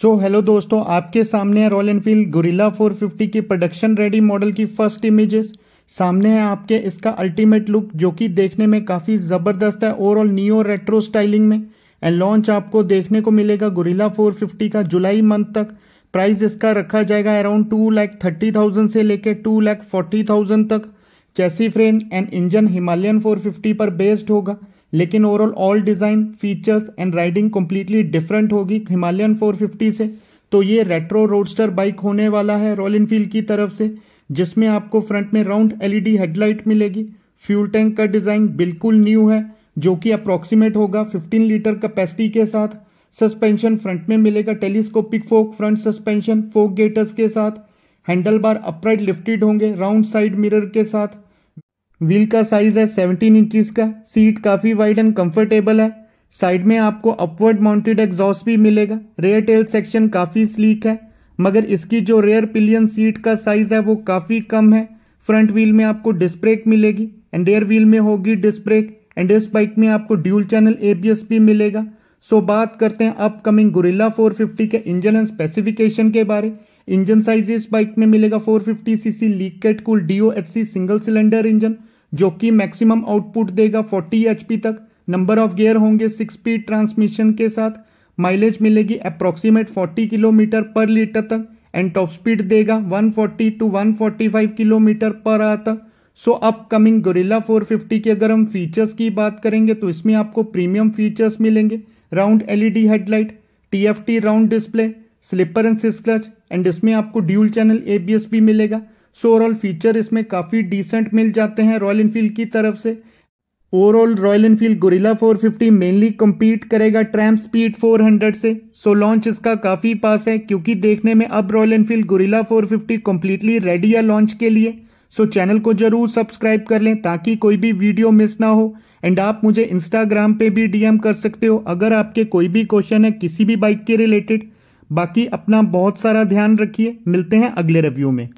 सो so, hello दोस्तों आपके सामने है रॉयल एनफील्ड गोरिल्ला 450 की प्रोडक्शन रेडी मॉडल की फर्स्ट इमेजेस सामने है आपके इसका अल्टीमेट लुक जो कि देखने में काफ़ी ज़बरदस्त है ओवरऑल और रेट्रो स्टाइलिंग में एंड लॉन्च आपको देखने को मिलेगा गोरिल्ला 450 का जुलाई मंथ तक प्राइस इसका रखा जाएगा around two lakh thirty thousand से लेकर टू लैख फोर्टी थाउजेंड तक chassis frame and engine Himalayan fifty पर बेस्ड होगा लेकिन overall all design features and riding completely different होगी हिमालयन 450 से तो ये रेट्रो रोडस्टर बाइक होने वाला है रॉयल इनफील्ड की तरफ से जिसमें आपको फ्रंट में राउंड एलईडी हेडलाइट मिलेगी फ्यूल टैंक का डिज़ाइन बिल्कुल न्यू है जो कि अप्रोक्सीमेट होगा 15 लीटर कैपेसिटी के साथ सस्पेंशन फ्रंट में मिलेगा telescopic fork front suspension fork gaiters के साथ हैंडल बार अपराइट लिफ्टेड होंगे राउंड साइड मिरर के साथ व्हील का साइज है 17 इंचज का सीट काफी वाइड एंड कंफर्टेबल है साइड में आपको अपवर्ड माउंटेड एग्जॉस्ट भी मिलेगा रेयर टेल सेक्शन काफी स्लीक है मगर इसकी जो रेयर पिलियन सीट का साइज है वो काफी कम है फ्रंट व्हील में आपको डिस्क ब्रेक मिलेगी एंड रेयर व्हील में होगी डिस्क ब्रेक एंड इस बाइक में आपको ड्यूल चैनल एबीएस भी मिलेगा सो बात करते हैं अपकमिंग गुरिल्ला 450 के इंजन एंड स्पेसिफिकेशन के बारे इंजन साइज इस बाइक में मिलेगा 450 सीसी लीकेट कूल सी सिंगल सिलेंडर इंजन जो कि मैक्सिमम आउटपुट देगा 40 एचपी तक नंबर ऑफ गेयर होंगे सिक्स स्पीड ट्रांसमिशन के साथ माइलेज मिलेगी अप्रोक्सीमेट 40 किलोमीटर पर लीटर तक एंड टॉप स्पीड देगा 140 टू 145 किलोमीटर पर आ तक सो अपकमिंग गोरिल्ला 450 के अगर हम फीचर्स की बात करेंगे तो इसमें आपको प्रीमियम फीचर्स मिलेंगे round LED headlight TFT round display slipper and assist clutch and इसमें आपको ड्यूल चैनल एबीएस भी मिलेगा सो ओवरऑल फीचर इसमें काफ़ी डिसेंट मिल जाते हैं रॉयल इनफील्ड की तरफ से overall Royal Enfield Guerrilla 450 mainly compete करेगा ट्रैम स्पीड 400 से सो so लॉन्च इसका काफ़ी पास है क्योंकि देखने में अब Royal Enfield Guerrilla 450 completely ready है लॉन्च के लिए सो so चैनल को जरूर सब्सक्राइब कर लें ताकि कोई भी वीडियो मिस ना हो एंड आप मुझे इंस्टाग्राम पे भी डीएम कर सकते हो अगर आपके कोई भी क्वेश्चन है किसी भी बाइक के रिलेटेड बाकी अपना बहुत सारा ध्यान रखिए मिलते हैं अगले रिव्यू में